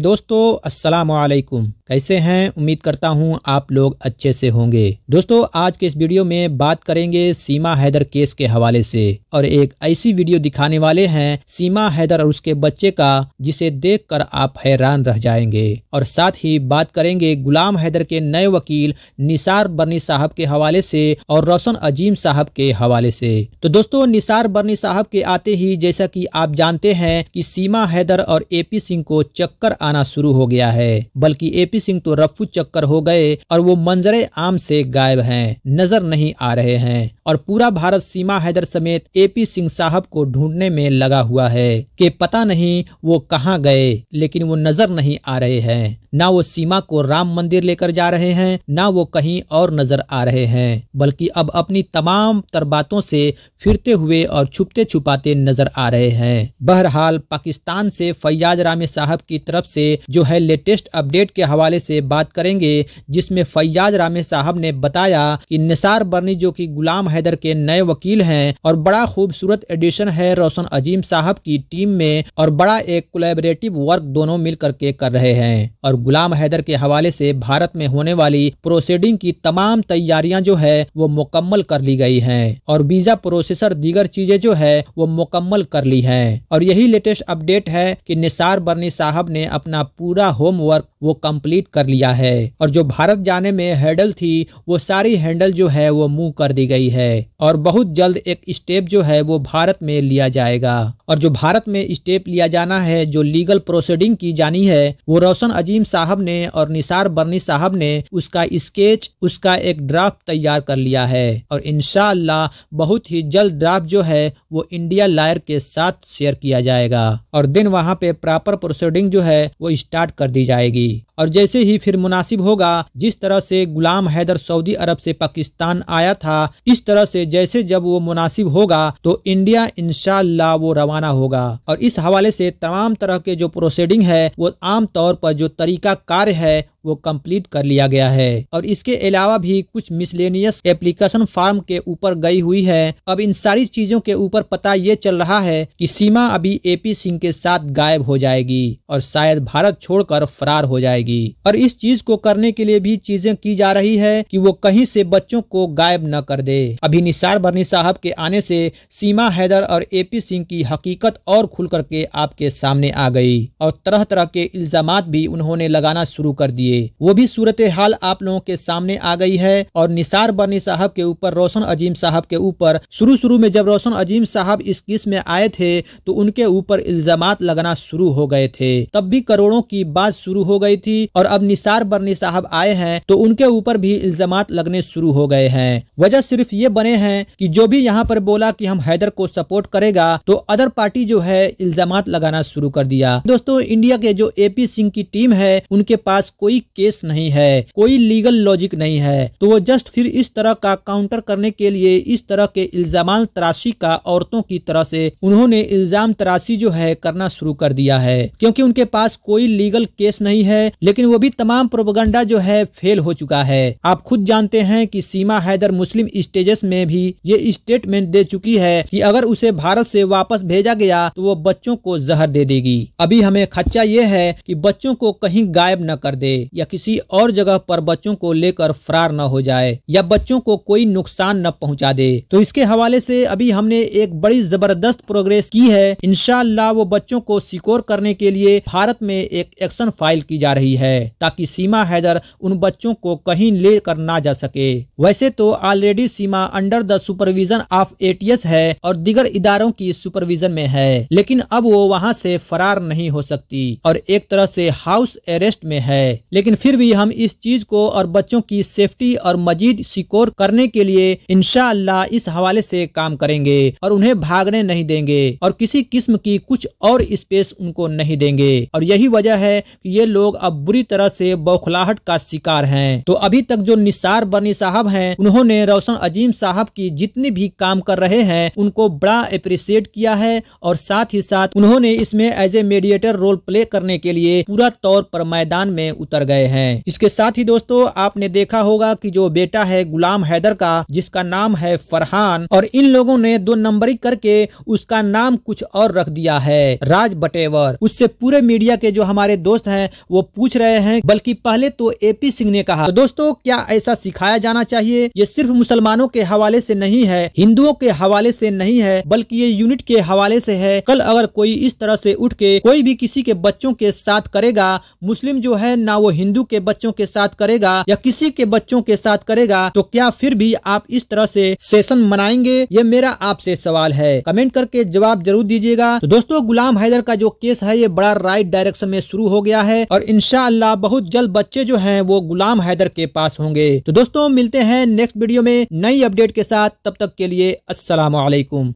दोस्तों अस्सलाम वालेकुम कैसे हैं उम्मीद करता हूं आप लोग अच्छे से होंगे दोस्तों आज के इस वीडियो में बात करेंगे सीमा हैदर केस के हवाले से और एक ऐसी वीडियो दिखाने वाले हैं सीमा हैदर और उसके बच्चे का जिसे देखकर आप हैरान रह जाएंगे और साथ ही बात करेंगे गुलाम हैदर के नए वकील निसार बर्नी साहब के हवाले से और रोशन अजीम साहब के हवाले से तो दोस्तों निसार बर्नी साहब के आते ही जैसा की आप जानते हैं की सीमा हैदर और ए सिंह को चक्कर आना शुरू हो गया है बल्कि एपी सिंह तो रफू चक्कर हो गए और वो मंजरे आम से गायब हैं नजर नहीं आ रहे हैं और पूरा भारत सीमा हैदर समेत एपी सिंह साहब को ढूंढने में लगा हुआ है के पता नहीं वो कहाँ गए लेकिन वो नजर नहीं आ रहे हैं ना वो सीमा को राम मंदिर लेकर जा रहे हैं ना वो कहीं और नजर आ रहे हैं बल्कि अब अपनी तमाम तर बातों से फिरते हुए और छुपते छुपाते नजर आ रहे हैं बहरहाल पाकिस्तान से फैयाज रामे साहब की तरफ से जो है लेटेस्ट अपडेट के हवा हवाले से बात करेंगे जिसमें फैयाज रामे साहब ने बताया कि निसार बर्नी जो कि गुलाम हैदर के नए वकील हैं और बड़ा खूबसूरत एडिशन है रोशन अजीम साहब की टीम में और बड़ा एक कोलेबरेटिव वर्क दोनों मिल करके कर रहे हैं और गुलाम हैदर के हवाले से भारत में होने वाली प्रोसीडिंग की तमाम तैयारियां जो है वो मुकम्मल कर ली गई है और वीजा प्रोसेसर दीगर चीजें जो है वो मुकम्मल कर ली है और यही लेटेस्ट अपडेट है कि निसार बर्नी साहब ने अपना पूरा होमवर्क वो कम्प्लीट कंप्लीट कर लिया है और जो भारत जाने में हैंडल थी वो सारी हैंडल जो है वो मूव कर दी गई है और बहुत जल्द एक स्टेप जो है वो भारत में लिया जाएगा और जो भारत में स्टेप लिया जाना है जो लीगल प्रोसीडिंग की जानी है वो रोशन अजीम साहब ने और निसार बर्नी साहब ने उसका स्केच उसका एक ड्राफ्ट तैयार कर लिया है और इनशाला बहुत ही जल्द ड्राफ्ट जो है वो इंडिया लायर के साथ शेयर किया जाएगा और दिन वहाँ पे प्रॉपर प्रोसीडिंग जो है वो स्टार्ट कर दी जाएगी और जैसे ही फिर मुनासिब होगा जिस तरह से गुलाम हैदर सऊदी अरब से पाकिस्तान आया था इस तरह से जैसे जब वो मुनासिब होगा तो इंडिया इनशाला वो रवाना होगा और इस हवाले से तमाम तरह के जो प्रोसीडिंग है वो आमतौर पर जो तरीका कार्य है वो कंप्लीट कर लिया गया है और इसके अलावा भी कुछ मिसलेनियस एप्लीकेशन फार्म के ऊपर गई हुई है अब इन सारी चीजों के ऊपर पता ये चल रहा है कि सीमा अभी एपी सिंह के साथ गायब हो जाएगी और शायद भारत छोड़कर फरार हो जाएगी और इस चीज को करने के लिए भी चीजें की जा रही है कि वो कहीं से बच्चों को गायब न कर दे अभी निसार बर्नी साहब के आने से सीमा हैदर और एपी सिंह की हकीकत और खुल करके आपके सामने आ गई और तरह तरह के इल्जाम भी उन्होंने लगाना शुरू कर दिए चाहिए वो भी सूरत हाल आप लोगों के सामने आ गई है और निसार बर्नी साहब के ऊपर रोशन अजीम साहब के ऊपर शुरू शुरू में जब रोशन अजीम साहब इस किस में आए थे तो उनके ऊपर इल्जाम लगाना शुरू हो गए थे तब भी करोड़ों की बात शुरू हो गई थी और अब निसार बर्नी साहब आए हैं तो उनके ऊपर भी इल्जाम लगने शुरू हो गए हैं वजह सिर्फ ये बने हैं कि जो भी यहाँ पर बोला कि हम हैदर को सपोर्ट करेगा तो अदर पार्टी जो है इल्जाम लगाना शुरू कर दिया दोस्तों इंडिया के जो एपी सिंह की टीम है उनके पास कोई केस नहीं है कोई लीगल लॉजिक नहीं है तो वो जस्ट फिर इस तरह का काउंटर करने के लिए इस तरह के इल्जाम तराशी का औरतों की तरह से उन्होंने इल्जाम तराशी जो है करना शुरू कर दिया है क्योंकि उनके पास कोई लीगल केस नहीं है लेकिन वो भी तमाम प्रोपोगंडा जो है फेल हो चुका है आप खुद जानते हैं कि सीमा हैदर मुस्लिम स्टेजेस में भी ये स्टेटमेंट दे चुकी है कि अगर उसे भारत से वापस भेजा गया तो वो बच्चों को जहर दे देगी अभी हमें खच्चा ये है कि बच्चों को कहीं गायब न कर दे या किसी और जगह पर बच्चों को लेकर फरार न हो जाए या बच्चों को कोई नुकसान न पहुंचा दे तो इसके हवाले से अभी हमने एक बड़ी जबरदस्त प्रोग्रेस की है इनशाला वो बच्चों को सिक्योर करने के लिए भारत में एक एक्शन फाइल की जा रही है ताकि सीमा हैदर उन बच्चों को कहीं ले कर ना जा सके वैसे तो already Seema under the supervision of ATS है और दिगर इदारों की सुपरविजन में है लेकिन अब वो वहाँ से फरार नहीं हो सकती और एक तरह से हाउस अरेस्ट में है लेकिन फिर भी हम इस चीज़ को और बच्चों की सेफ्टी और मजीद सिक्योर करने के लिए इनशाला इस हवाले से काम करेंगे और उन्हें भागने नहीं देंगे और किसी किस्म की कुछ और स्पेस उनको नहीं देंगे और यही वजह है कि ये लोग अब बुरी तरह से बौखलाहट का शिकार हैं तो अभी तक जो निसार बनी साहब हैं उन्होंने रोशन अजीम साहब की जितनी भी काम कर रहे हैं उनको बड़ा अप्रिसिएट किया है और साथ ही साथ उन्होंने इसमें as a mediator role play करने के लिए पूरा तौर पर मैदान में उतर गए गए हैं इसके साथ ही दोस्तों आपने देखा होगा कि जो बेटा है गुलाम हैदर का जिसका नाम है फरहान और इन लोगों ने दो नंबरी करके उसका नाम कुछ और रख दिया है राज बटेवर उससे पूरे मीडिया के जो हमारे दोस्त है वो पूछ रहे हैं बल्कि पहले तो ए सिंह ने कहा तो दोस्तों क्या ऐसा सिखाया जाना चाहिए ये सिर्फ मुसलमानों के हवाले ऐसी नहीं है हिंदुओं के हवाले से नहीं है बल्कि ये यूनिट के हवाले से है कल अगर कोई इस तरह से उठ के कोई भी किसी के बच्चों के साथ करेगा मुस्लिम जो है ना वो हिंदू के बच्चों के साथ करेगा या किसी के बच्चों के साथ करेगा तो क्या फिर भी आप इस तरह से सेशन मनाएंगे ये मेरा आपसे सवाल है कमेंट करके जवाब जरूर दीजिएगा तो दोस्तों गुलाम हैदर का जो केस है ये बड़ा राइट डायरेक्शन में शुरू हो गया है और इनशाला बहुत जल्द बच्चे जो है वो गुलाम हैदर के पास होंगे तो दोस्तों मिलते हैं नेक्स्ट वीडियो में नई अपडेट के साथ तब तक के लिए असलामकुम